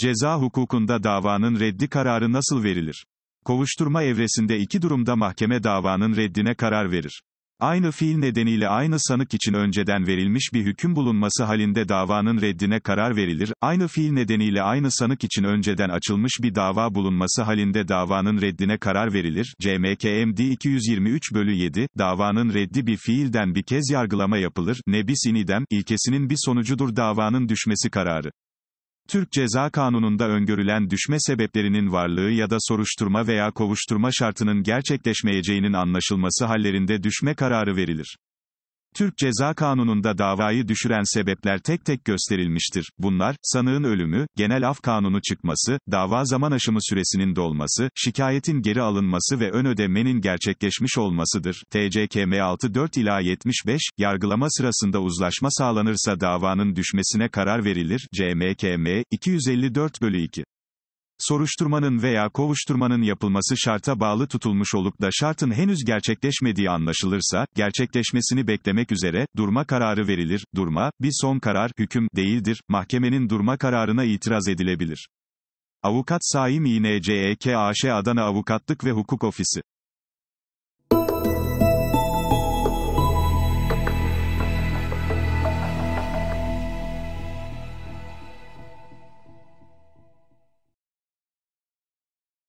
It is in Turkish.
Ceza hukukunda davanın reddi kararı nasıl verilir? Kovuşturma evresinde iki durumda mahkeme davanın reddine karar verir. Aynı fiil nedeniyle aynı sanık için önceden verilmiş bir hüküm bulunması halinde davanın reddine karar verilir, aynı fiil nedeniyle aynı sanık için önceden açılmış bir dava bulunması halinde davanın reddine karar verilir, CMKMD 223 bölü 7, davanın reddi bir fiilden bir kez yargılama yapılır, nebis inidem, ilkesinin bir sonucudur davanın düşmesi kararı. Türk Ceza Kanunu'nda öngörülen düşme sebeplerinin varlığı ya da soruşturma veya kovuşturma şartının gerçekleşmeyeceğinin anlaşılması hallerinde düşme kararı verilir. Türk Ceza Kanunu'nda davayı düşüren sebepler tek tek gösterilmiştir. Bunlar, sanığın ölümü, genel af kanunu çıkması, dava zaman aşımı süresinin dolması, şikayetin geri alınması ve ön ödemenin gerçekleşmiş olmasıdır. TCKM 64 ila 75, yargılama sırasında uzlaşma sağlanırsa davanın düşmesine karar verilir. CMKM 254 bölü 2 soruşturmanın veya kovuşturmanın yapılması şarta bağlı tutulmuş olup da şartın henüz gerçekleşmediği anlaşılırsa, gerçekleşmesini beklemek üzere, durma kararı verilir, durma, bir son karar, hüküm, değildir, mahkemenin durma kararına itiraz edilebilir. Avukat Saim İNCEKAŞ Adana Avukatlık ve Hukuk Ofisi